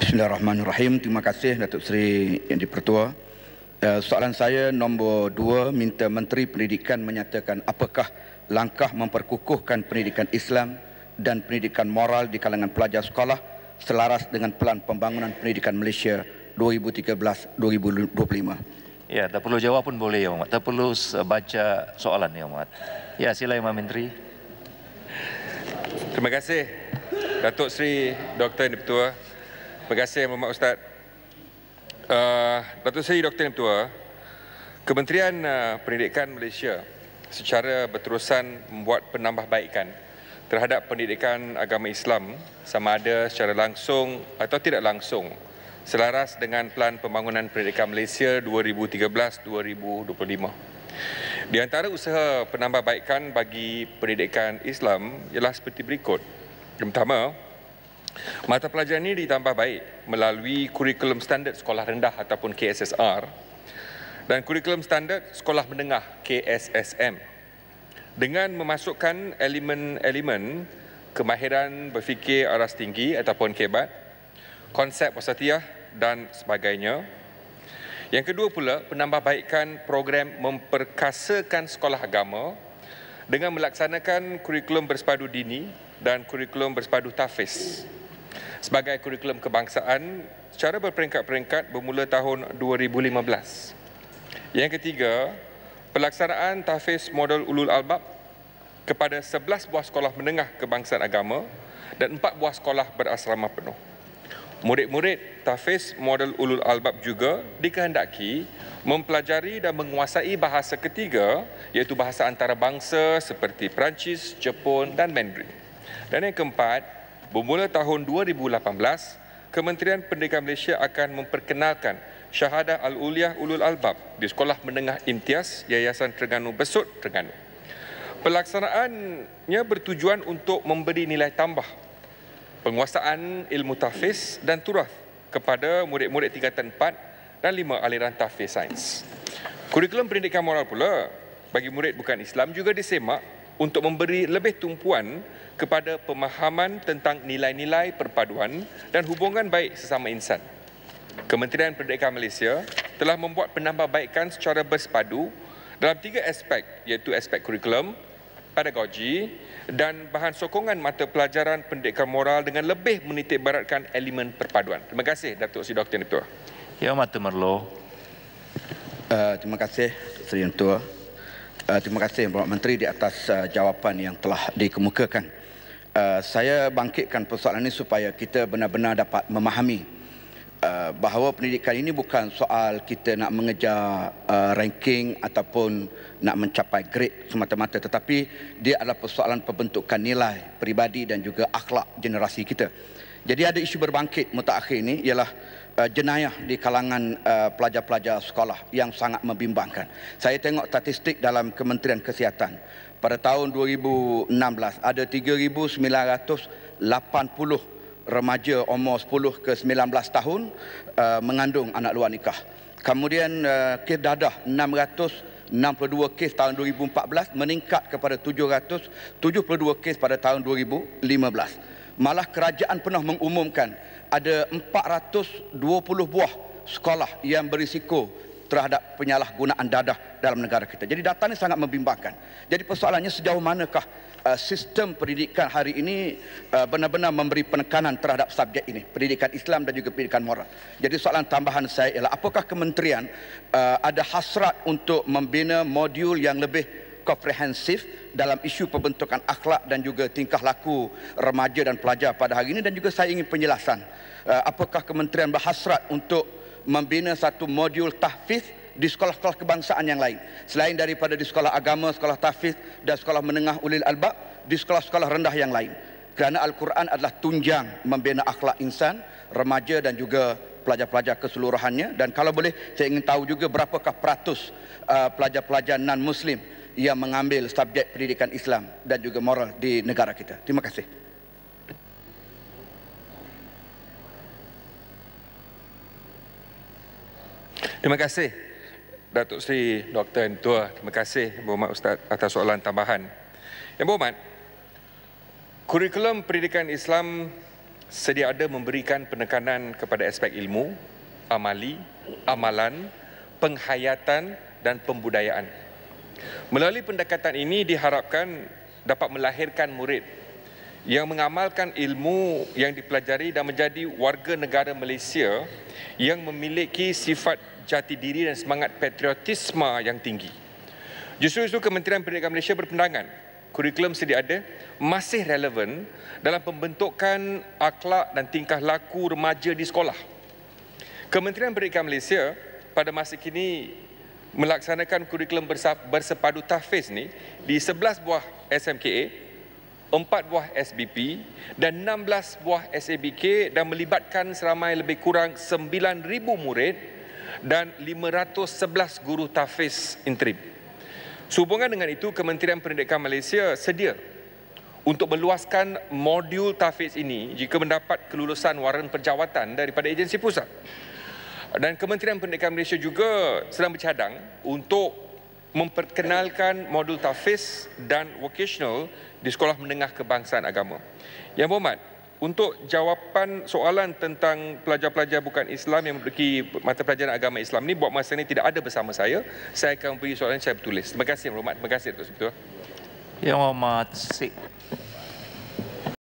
Bismillahirrahmanirrahim. Terima kasih Datuk Seri Yang Dipertua. Eh, soalan saya nombor dua minta Menteri Pendidikan menyatakan apakah langkah memperkukuhkan pendidikan Islam dan pendidikan moral di kalangan pelajar sekolah selaras dengan pelan pembangunan pendidikan Malaysia 2013-2025. Ya, tak perlu jawab pun boleh, Yang Mat. Tak perlu eh, baca soalan, Yang Mat. Ya, sila Yang Menteri. Terima kasih, Datuk Seri Dr. Yang Dipertua. Terima kasih Muhammad Ustaz. Uh, Datuk Seri Dr. Ketua, Kementerian uh, Pendidikan Malaysia secara berterusan membuat penambahbaikan terhadap pendidikan agama Islam sama ada secara langsung atau tidak langsung selaras dengan Plan Pembangunan Pendidikan Malaysia 2013-2025. Di antara usaha penambahbaikan bagi pendidikan Islam ialah seperti berikut. Yang pertama, Mata pelajaran ini ditambah baik melalui kurikulum standard sekolah rendah ataupun KSSR dan kurikulum standard sekolah menengah KSSM dengan memasukkan elemen-elemen kemahiran berfikir aras tinggi ataupun kebat, konsep wasatiyah dan sebagainya. Yang kedua pula, penambahbaikan program memperkasakan sekolah agama dengan melaksanakan kurikulum bersepadu dini dan kurikulum bersepadu tafiz sebagai kurikulum kebangsaan secara berperingkat-peringkat bermula tahun 2015. Yang ketiga, pelaksanaan tahfiz model ulul albab kepada 11 buah sekolah menengah kebangsaan agama dan 4 buah sekolah berasrama penuh. Murid-murid tahfiz model ulul albab juga dikehendaki mempelajari dan menguasai bahasa ketiga iaitu bahasa antarabangsa seperti Perancis, Jepun dan Mandarin. Dan yang keempat, Bermula tahun 2018, Kementerian Pendidikan Malaysia akan memperkenalkan Syahadah Al-Uliyah Ulul Albab di Sekolah Menengah Imtias Yayasan Terengganu Besut, Terengganu. Pelaksanaannya bertujuan untuk memberi nilai tambah penguasaan ilmu tafiz dan turaf kepada murid-murid tingkatan 4 dan 5 aliran tafiz sains. Kurikulum pendidikan moral pula bagi murid bukan Islam juga disemak untuk memberi lebih tumpuan kepada pemahaman tentang nilai-nilai perpaduan dan hubungan baik sesama insan. Kementerian Pendidikan Malaysia telah membuat penambahbaikan secara bersepadu dalam tiga aspek iaitu aspek kurikulum, pedagogi dan bahan sokongan mata pelajaran pendidikan moral dengan lebih menitikberatkan elemen perpaduan. Terima kasih Datuk Seri Dr. Ketua. Ya, Mata Merlo. Uh, eh, terima kasih Seri Ketua. Ah, terima kasih Bapak Menteri di atas ah, jawapan yang telah dikemukakan. Ah, saya bangkitkan persoalan ini supaya kita benar-benar dapat memahami Uh, bahawa pendidikan ini bukan soal kita nak mengejar uh, ranking ataupun nak mencapai grade semata-mata tetapi dia adalah persoalan pembentukan nilai peribadi dan juga akhlak generasi kita. Jadi ada isu berbangkit mutakhir ini ialah uh, jenayah di kalangan uh, pelajar-pelajar sekolah yang sangat membimbangkan. Saya tengok statistik dalam Kementerian Kesihatan pada tahun 2016 ada 3980 remaja umur 10 ke 19 tahun uh, mengandung anak luar nikah. Kemudian uh, kes dadah 662 kes tahun 2014 meningkat kepada 772 kes pada tahun 2015. Malah kerajaan pernah mengumumkan ada 420 buah sekolah yang berisiko terhadap penyalahgunaan dadah dalam negara kita. Jadi data ini sangat membimbangkan. Jadi persoalannya sejauh manakah uh, sistem pendidikan hari ini uh, benar-benar memberi penekanan terhadap subjek ini, pendidikan Islam dan juga pendidikan moral. Jadi soalan tambahan saya ialah apakah kementerian uh, ada hasrat untuk membina modul yang lebih komprehensif dalam isu pembentukan akhlak dan juga tingkah laku remaja dan pelajar pada hari ini dan juga saya ingin penjelasan apakah kementerian berhasrat untuk membina satu modul tahfiz di sekolah-sekolah kebangsaan yang lain. Selain daripada di sekolah agama, sekolah tahfiz dan sekolah menengah ulil albab, di sekolah-sekolah rendah yang lain. Kerana Al-Quran adalah tunjang membina akhlak insan, remaja dan juga pelajar-pelajar keseluruhannya. Dan kalau boleh, saya ingin tahu juga berapakah peratus uh, pelajar-pelajar non-Muslim yang mengambil subjek pendidikan Islam dan juga moral di negara kita. Terima kasih. Terima kasih Datuk Seri Dr. Tua. Terima kasih Ibu Umat Ustaz atas soalan tambahan. Yang berhormat, kurikulum pendidikan Islam sedia ada memberikan penekanan kepada aspek ilmu, amali, amalan, penghayatan dan pembudayaan. Melalui pendekatan ini diharapkan dapat melahirkan murid yang mengamalkan ilmu yang dipelajari dan menjadi warga negara Malaysia yang memiliki sifat jati diri dan semangat patriotisme yang tinggi. Justru itu Kementerian Pendidikan Malaysia berpendangan kurikulum sedia ada masih relevan dalam pembentukan akhlak dan tingkah laku remaja di sekolah. Kementerian Pendidikan Malaysia pada masa kini melaksanakan kurikulum bersepadu tahfiz ni di 11 buah SMKA empat buah SBP dan 16 buah SABK dan melibatkan seramai lebih kurang 9,000 murid dan 511 guru tafiz interim. Sehubungan dengan itu, Kementerian Pendidikan Malaysia sedia untuk meluaskan modul tafiz ini jika mendapat kelulusan waran perjawatan daripada agensi pusat. Dan Kementerian Pendidikan Malaysia juga sedang bercadang untuk memperkenalkan modul tafiz dan vocational di Sekolah Menengah Kebangsaan Agama. Yang berhormat, untuk jawapan soalan tentang pelajar-pelajar bukan Islam yang memiliki mata pelajaran agama Islam ini buat masa ni tidak ada bersama saya. Saya akan beri soalan saya tertulis. Terima kasih, Yang Terima kasih, Tuan Sebetulah. Yang Berhormat, Sik.